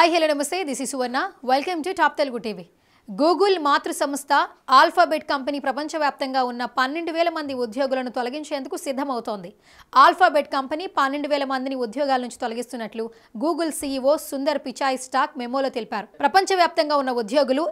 hi hello నమస్తే this is Suvarna welcome to top Telugu TV Google మాతృ సంస్థ ఆల్ఫాబెట్ కంపెనీ ప్రపంచవ్యాప్తంగా ఉన్న పన్నెండు వేల మంది ఉద్యోగులను తొలగించేందుకు సిద్ధమవుతోంది ఆల్ఫాబెట్ కంపెనీ పన్నెండు వేల మందిని ఉద్యోగాల నుంచి తొలగిస్తున్నట్లు Google CEO e Sundar Pichai stock మెమోలో తెలిపారు ప్రపంచవ్యాప్తంగా ఉన్న ఉద్యోగులు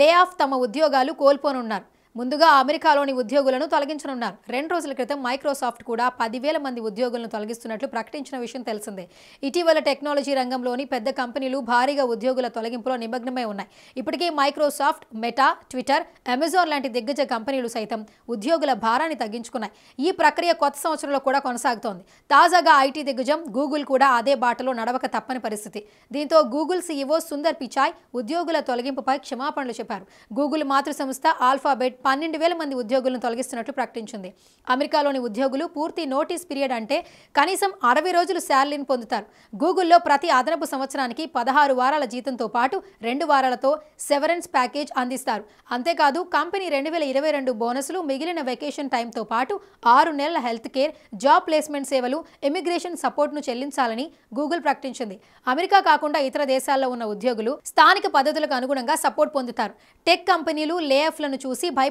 లే ఆఫ్ తమ ఉద్యోగాలు కోల్పోనున్నారు ముందుగా అమెరికాలోని ఉద్యోగులను తొలగించనున్నారు రెండు రోజుల క్రితం మైక్రోసాఫ్ట్ కూడా పదివేల మంది ఉద్యోగులను తొలగిస్తున్నట్లు ప్రకటించిన విషయం తెలిసిందే ఇటీవల టెక్నాలజీ రంగంలోని పెద్ద కంపెనీలు భారీగా ఉద్యోగుల తొలగింపులో నిమగ్నమై ఉన్నాయి ఇప్పటికే మైక్రోసాఫ్ట్ మెటా ట్విట్టర్ అమెజాన్ లాంటి దిగ్గజ కంపెనీలు సైతం ఉద్యోగుల భారాన్ని తగ్గించుకున్నాయి ఈ ప్రక్రియ కొత్త సంవత్సరంలో కూడా కొనసాగుతోంది తాజాగా ఐటీ దిగ్గజం గూగుల్ కూడా అదే బాటలో నడవక తప్పని పరిస్థితి దీంతో గూగుల్ సీఈఓ సుందర్ పిచాయ్ ఉద్యోగుల తొలగింపుపై క్షమాపణలు చెప్పారు గూగుల్ మాతృ సంస్థ ఆల్ఫాబెట్ పన్నెండు వేల మంది ఉద్యోగులను తొలగిస్తున్నట్లు ప్రకటించింది అమెరికాలోని ఉద్యోగులు పూర్తి నోటీస్ పీరియడ్ అంటే కనీసం అరవై రోజులు శాలరీని పొందుతారు గూగుల్లో ప్రతి అదనపు సంవత్సరానికి పదహారు వారాల జీతంతో పాటు రెండు వారాలతో సెవరెన్స్ ప్యాకేజ్ అందిస్తారు అంతేకాదు కంపెనీ రెండు వేల ఇరవై రెండు బోనస్లు మిగిలిన వెకేషన్ టైంతో పాటు ఆరు నెలల హెల్త్ కేర్ జాబ్ ప్లేస్మెంట్ సేవలు ఇమిగ్రేషన్ సపోర్ట్ను చెల్లించాలని గూగుల్ ప్రకటించింది అమెరికా కాకుండా ఇతర దేశాల్లో ఉన్న ఉద్యోగులు స్థానిక పద్ధతులకు అనుగుణంగా సపోర్ట్ పొందుతారు టెక్ కంపెనీలు లేఆఫ్లను చూసి భయపడి